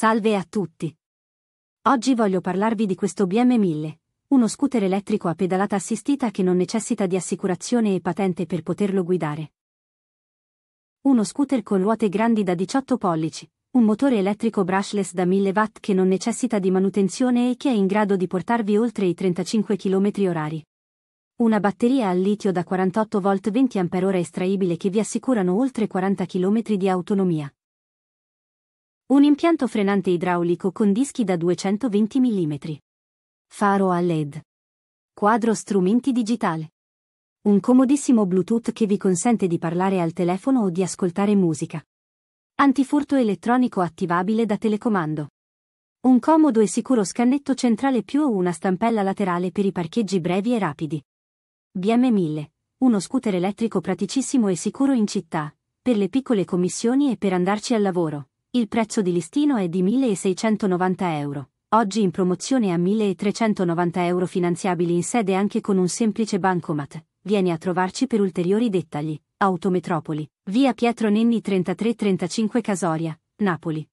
Salve a tutti! Oggi voglio parlarvi di questo BM1000, uno scooter elettrico a pedalata assistita che non necessita di assicurazione e patente per poterlo guidare. Uno scooter con ruote grandi da 18 pollici, un motore elettrico brushless da 1000 watt che non necessita di manutenzione e che è in grado di portarvi oltre i 35 km/h. Una batteria al litio da 48 V 20 Ah estraibile che vi assicurano oltre 40 km di autonomia un impianto frenante idraulico con dischi da 220 mm. Faro a LED. Quadro strumenti digitale. Un comodissimo Bluetooth che vi consente di parlare al telefono o di ascoltare musica. Antifurto elettronico attivabile da telecomando. Un comodo e sicuro scannetto centrale più una stampella laterale per i parcheggi brevi e rapidi. BM1000, uno scooter elettrico praticissimo e sicuro in città, per le piccole commissioni e per andarci al lavoro. Il prezzo di listino è di 1.690 euro, oggi in promozione a 1.390 euro finanziabili in sede anche con un semplice bancomat. Vieni a trovarci per ulteriori dettagli. Autometropoli, via Pietro Nenni 3335 Casoria, Napoli.